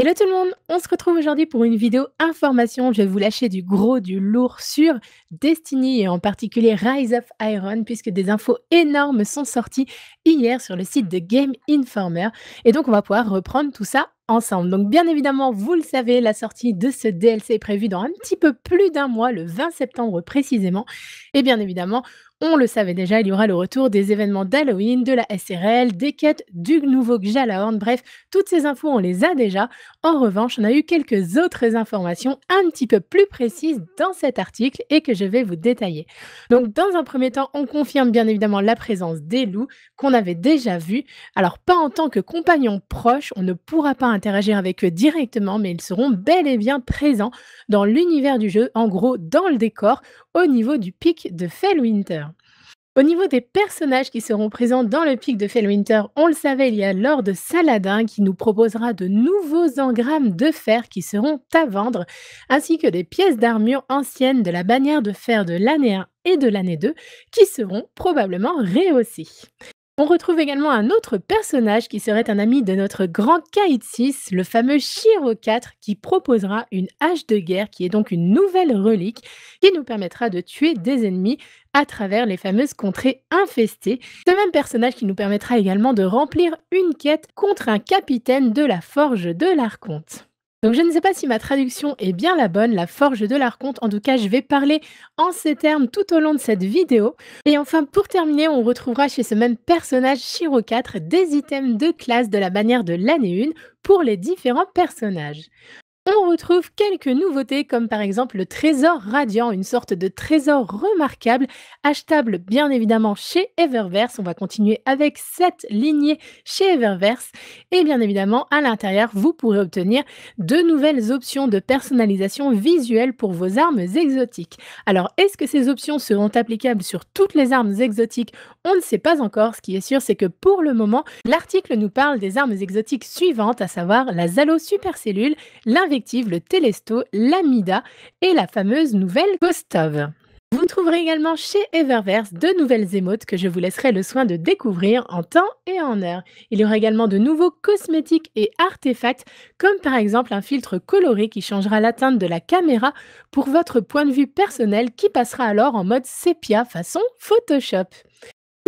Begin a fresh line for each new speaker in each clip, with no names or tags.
Hello tout le monde, on se retrouve aujourd'hui pour une vidéo information. Je vais vous lâcher du gros, du lourd sur Destiny et en particulier Rise of Iron puisque des infos énormes sont sorties hier sur le site de Game Informer et donc on va pouvoir reprendre tout ça ensemble. Donc bien évidemment, vous le savez, la sortie de ce DLC est prévue dans un petit peu plus d'un mois, le 20 septembre précisément. Et bien évidemment, on le savait déjà, il y aura le retour des événements d'Halloween, de la SRL, des quêtes du nouveau Gjalahorn. Bref, toutes ces infos, on les a déjà. En revanche, on a eu quelques autres informations un petit peu plus précises dans cet article et que je vais vous détailler. Donc, dans un premier temps, on confirme bien évidemment la présence des loups qu'on avait déjà vus. Alors, pas en tant que compagnons proches, on ne pourra pas interagir avec eux directement, mais ils seront bel et bien présents dans l'univers du jeu, en gros dans le décor, au niveau du pic de Fellwinter. Au niveau des personnages qui seront présents dans le pic de Fellwinter, on le savait, il y a Lord Saladin qui nous proposera de nouveaux engrammes de fer qui seront à vendre, ainsi que des pièces d'armure anciennes de la bannière de fer de l'année 1 et de l'année 2 qui seront probablement rehaussées. On retrouve également un autre personnage qui serait un ami de notre grand Kaitsis, le fameux Shiro 4, qui proposera une hache de guerre, qui est donc une nouvelle relique qui nous permettra de tuer des ennemis à travers les fameuses contrées infestées. Ce même personnage qui nous permettra également de remplir une quête contre un capitaine de la forge de l'Arconte. Donc je ne sais pas si ma traduction est bien la bonne, la forge de l'arconte, en tout cas je vais parler en ces termes tout au long de cette vidéo. Et enfin pour terminer, on retrouvera chez ce même personnage Shiro 4 des items de classe de la bannière de l'année 1 pour les différents personnages on retrouve quelques nouveautés comme par exemple le trésor radiant, une sorte de trésor remarquable, achetable bien évidemment chez Eververse. On va continuer avec cette lignée chez Eververse. Et bien évidemment, à l'intérieur, vous pourrez obtenir de nouvelles options de personnalisation visuelle pour vos armes exotiques. Alors, est-ce que ces options seront applicables sur toutes les armes exotiques On ne sait pas encore. Ce qui est sûr, c'est que pour le moment, l'article nous parle des armes exotiques suivantes, à savoir la Zalo Supercellule, l'inverse le Telesto, l'Amida et la fameuse nouvelle Kostov. Vous trouverez également chez Eververse de nouvelles émotes que je vous laisserai le soin de découvrir en temps et en heure. Il y aura également de nouveaux cosmétiques et artefacts, comme par exemple un filtre coloré qui changera la teinte de la caméra pour votre point de vue personnel qui passera alors en mode sépia façon Photoshop.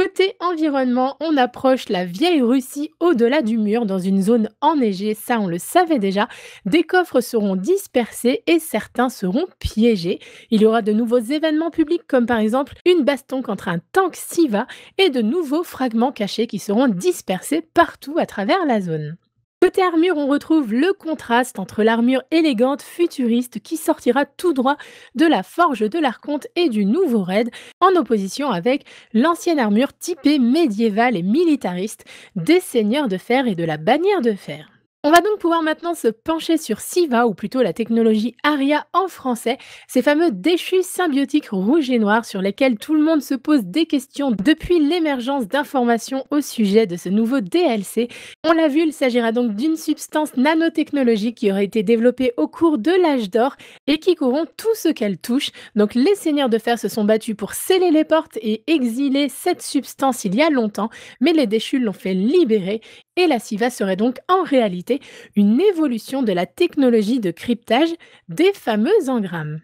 Côté environnement, on approche la vieille Russie au-delà du mur dans une zone enneigée, ça on le savait déjà. Des coffres seront dispersés et certains seront piégés. Il y aura de nouveaux événements publics comme par exemple une baston contre un tank Siva et de nouveaux fragments cachés qui seront dispersés partout à travers la zone. Côté armure, on retrouve le contraste entre l'armure élégante futuriste qui sortira tout droit de la forge de l'Arconte et du nouveau raid, en opposition avec l'ancienne armure typée médiévale et militariste des seigneurs de fer et de la bannière de fer. On va donc pouvoir maintenant se pencher sur SIVA, ou plutôt la technologie ARIA en français, ces fameux déchus symbiotiques rouges et noirs sur lesquels tout le monde se pose des questions depuis l'émergence d'informations au sujet de ce nouveau DLC. On l'a vu, il s'agira donc d'une substance nanotechnologique qui aurait été développée au cours de l'âge d'or et qui corrompt tout ce qu'elle touche. Donc les seigneurs de fer se sont battus pour sceller les portes et exiler cette substance il y a longtemps, mais les déchus l'ont fait libérer et la SIVA serait donc en réalité une évolution de la technologie de cryptage des fameux engrammes.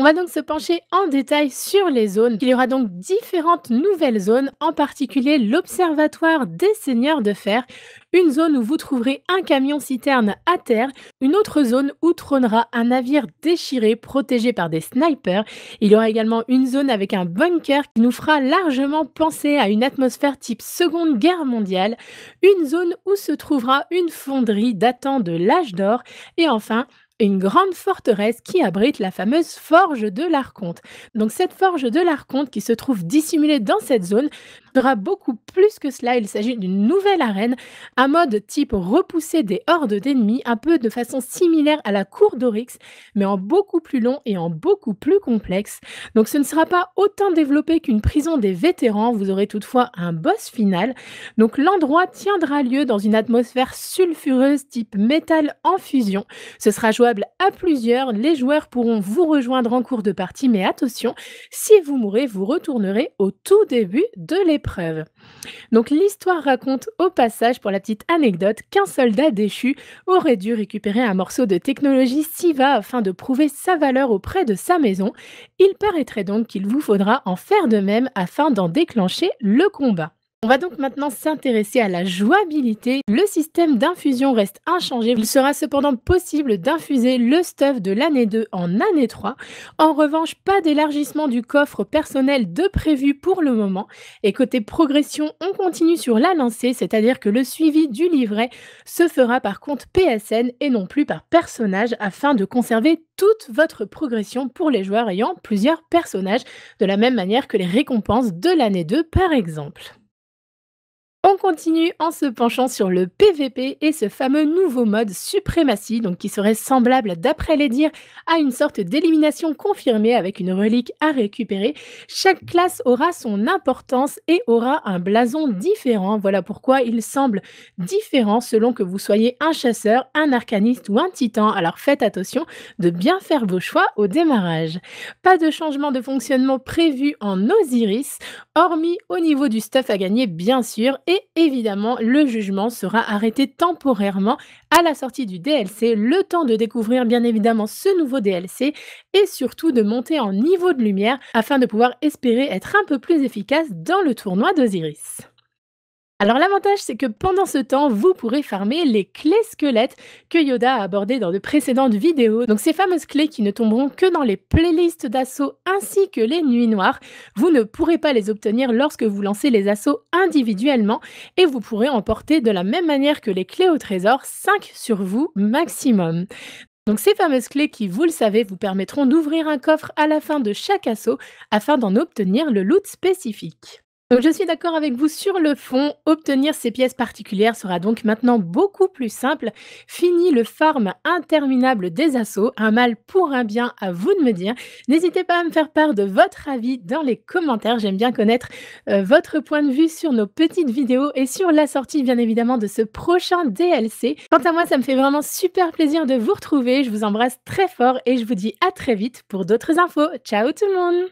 On va donc se pencher en détail sur les zones. Il y aura donc différentes nouvelles zones, en particulier l'Observatoire des Seigneurs de Fer, une zone où vous trouverez un camion-citerne à terre, une autre zone où trônera un navire déchiré protégé par des snipers. Il y aura également une zone avec un bunker qui nous fera largement penser à une atmosphère type Seconde Guerre mondiale, une zone où se trouvera une fonderie datant de l'âge d'or, et enfin une grande forteresse qui abrite la fameuse forge de l'Arconte. Donc cette forge de l'Arconte qui se trouve dissimulée dans cette zone sera beaucoup plus que cela. Il s'agit d'une nouvelle arène, un mode type repousser des hordes d'ennemis, un peu de façon similaire à la cour d'Oryx, mais en beaucoup plus long et en beaucoup plus complexe. Donc ce ne sera pas autant développé qu'une prison des vétérans, vous aurez toutefois un boss final. Donc l'endroit tiendra lieu dans une atmosphère sulfureuse type métal en fusion. Ce sera jouable à plusieurs, les joueurs pourront vous rejoindre en cours de partie, mais attention, si vous mourrez, vous retournerez au tout début de l'épreuve. Donc l'histoire raconte au passage, pour la petite anecdote, qu'un soldat déchu aurait dû récupérer un morceau de technologie SIVA afin de prouver sa valeur auprès de sa maison. Il paraîtrait donc qu'il vous faudra en faire de même afin d'en déclencher le combat. On va donc maintenant s'intéresser à la jouabilité. Le système d'infusion reste inchangé. Il sera cependant possible d'infuser le stuff de l'année 2 en année 3. En revanche, pas d'élargissement du coffre personnel de prévu pour le moment. Et côté progression, on continue sur la lancée, c'est-à-dire que le suivi du livret se fera par compte PSN et non plus par personnage afin de conserver toute votre progression pour les joueurs ayant plusieurs personnages, de la même manière que les récompenses de l'année 2 par exemple. On continue en se penchant sur le PVP et ce fameux nouveau mode suprématie, donc qui serait semblable, d'après les dires, à une sorte d'élimination confirmée avec une relique à récupérer. Chaque classe aura son importance et aura un blason différent. Voilà pourquoi il semble différent selon que vous soyez un chasseur, un arcaniste ou un titan. Alors faites attention de bien faire vos choix au démarrage. Pas de changement de fonctionnement prévu en Osiris, hormis au niveau du stuff à gagner, bien sûr et évidemment, le jugement sera arrêté temporairement à la sortie du DLC, le temps de découvrir bien évidemment ce nouveau DLC et surtout de monter en niveau de lumière afin de pouvoir espérer être un peu plus efficace dans le tournoi d'Osiris. Alors l'avantage, c'est que pendant ce temps, vous pourrez farmer les clés squelettes que Yoda a abordées dans de précédentes vidéos. Donc ces fameuses clés qui ne tomberont que dans les playlists d'assaut ainsi que les nuits noires. Vous ne pourrez pas les obtenir lorsque vous lancez les assauts individuellement et vous pourrez emporter de la même manière que les clés au trésor 5 sur vous maximum. Donc ces fameuses clés qui, vous le savez, vous permettront d'ouvrir un coffre à la fin de chaque assaut afin d'en obtenir le loot spécifique. Donc je suis d'accord avec vous sur le fond. Obtenir ces pièces particulières sera donc maintenant beaucoup plus simple. Fini le farm interminable des assauts. Un mal pour un bien, à vous de me dire. N'hésitez pas à me faire part de votre avis dans les commentaires. J'aime bien connaître euh, votre point de vue sur nos petites vidéos et sur la sortie, bien évidemment, de ce prochain DLC. Quant à moi, ça me fait vraiment super plaisir de vous retrouver. Je vous embrasse très fort et je vous dis à très vite pour d'autres infos. Ciao tout le monde!